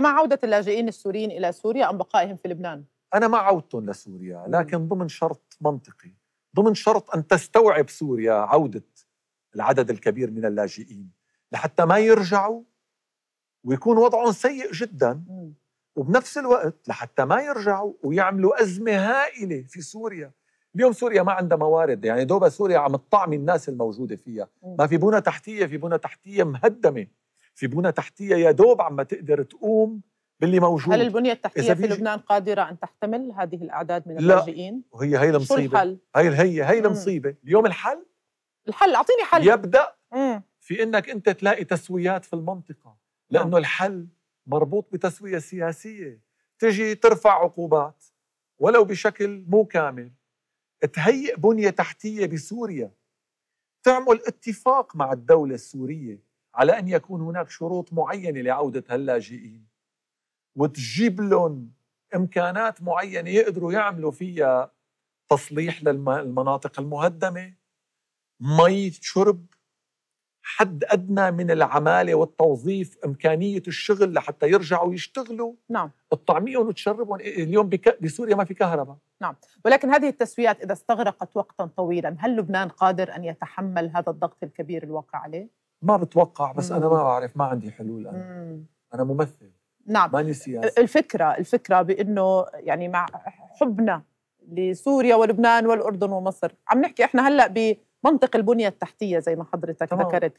مع عودة اللاجئين السوريين إلى سوريا أم بقائهم في لبنان؟ أنا مع عودتهم لسوريا لكن ضمن شرط منطقي ضمن شرط أن تستوعب سوريا عودة العدد الكبير من اللاجئين لحتى ما يرجعوا ويكون وضعهم سيء جدا وبنفس الوقت لحتى ما يرجعوا ويعملوا أزمة هائلة في سوريا اليوم سوريا ما عندها موارد يعني دوبا سوريا عم تطعمي الناس الموجودة فيها ما في بنى تحتية في بنى تحتية مهدمة في بنى تحتيه يا دوب عم تقدر تقوم باللي موجود هل البنيه التحتيه في لبنان قادره ان تحتمل هذه الاعداد من اللاجئين؟ لا وهي هي المصيبه هي هي هي المصيبه اليوم الحل الحل اعطيني حل يبدا مم. في انك انت تلاقي تسويات في المنطقه نعم. لانه مم. الحل مربوط بتسويه سياسيه تجي ترفع عقوبات ولو بشكل مو كامل تهيئ بنيه تحتيه بسوريا تعمل اتفاق مع الدوله السوريه على أن يكون هناك شروط معينة لعودة هاللاجئين وتجيب لهم إمكانات معينة يقدروا يعملوا فيها تصليح للمناطق المهدمة مي شرب حد أدنى من العمالة والتوظيف إمكانية الشغل لحتى يرجعوا يشتغلوا نعم تطعميهم وتشربهم اليوم بك... بسوريا ما في كهرباء نعم ولكن هذه التسويات إذا استغرقت وقتا طويلا هل لبنان قادر أن يتحمل هذا الضغط الكبير الواقع عليه؟ ما بتوقع بس مم. انا ما بعرف ما عندي حلول انا مم. انا ممثل نعم ماني سياسي الفكره الفكره بانه يعني مع حبنا لسوريا ولبنان والاردن ومصر عم نحكي احنا هلا بمنطق البنيه التحتيه زي ما حضرتك طبعا. ذكرت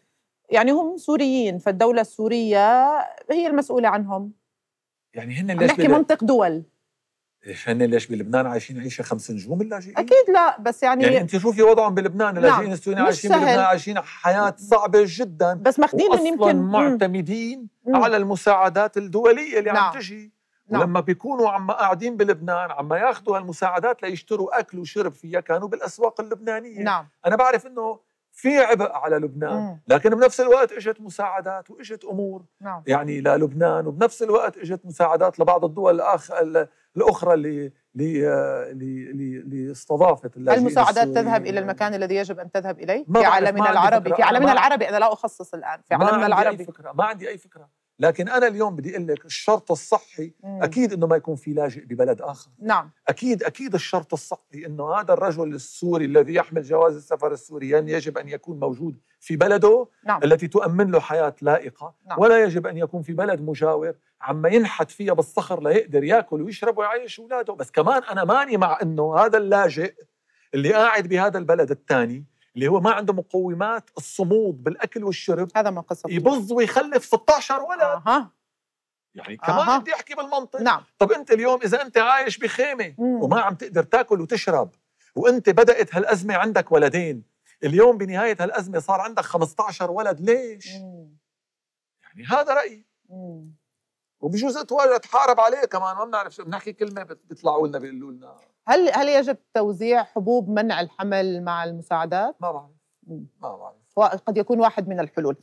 يعني هم سوريين فالدوله السوريه هي المسؤوله عنهم يعني هن اللي نحكي منطق دول هن ليش بلبنان عايشين عيشه خمس نجوم اللاجئين؟ اكيد لا بس يعني يعني انت شوفي وضعهم بلبنان اللاجئين نعم. السوريين عايشين سهل. بلبنان عايشين حياه صعبه جدا بس ماخذين يمكن معتمدين مم. على المساعدات الدوليه اللي نعم. عم تجي نعم. لما بيكونوا عم قاعدين بلبنان عم ياخذوا هالمساعدات ليشتروا اكل وشرب فيها كانوا بالاسواق اللبنانيه نعم. انا بعرف انه في عبء على لبنان مم. لكن بنفس الوقت اجت مساعدات واجت امور نعم. يعني للبنان وبنفس الوقت اجت مساعدات لبعض الدول الاخر الأخرى اللي آه، استضافت المساعدات تذهب إلى المكان الذي يجب أن تذهب إليه في عالمنا العربي في عالمنا العربي أنا لا أخصص الآن في عالمنا العربي ما عندي أي فكرة ما عندي أي فكرة لكن انا اليوم بدي اقول لك الشرط الصحي مم. اكيد انه ما يكون في لاجئ ببلد اخر نعم اكيد اكيد الشرط الصحي انه هذا الرجل السوري الذي يحمل جواز السفر السوري يعني يجب ان يكون موجود في بلده نعم. التي تؤمن له حياه لائقه نعم. ولا يجب ان يكون في بلد مجاور عم ينحت فيها بالصخر ليقدر ياكل ويشرب ويعيش اولاده بس كمان انا ماني مع انه هذا اللاجئ اللي قاعد بهذا البلد الثاني اللي هو ما عنده مقومات الصمود بالاكل والشرب هذا ما قصد يبظ ويخلف 16 ولد اها يعني كمان أه. بدي احكي بالمنطق نعم طب انت اليوم اذا انت عايش بخيمه مم. وما عم تقدر تاكل وتشرب وانت بدات هالازمه عندك ولدين اليوم بنهايه هالازمه صار عندك 15 ولد ليش؟ مم. يعني هذا رايي وبجوز وبجوز تحارب عليه كمان ما بنعرف شو بنحكي كلمه بيطلعوا لنا بيقولوا لنا هل هل يجب توزيع حبوب منع الحمل مع المساعدات؟ ما بعرف ما بعرف قد يكون واحد من الحلول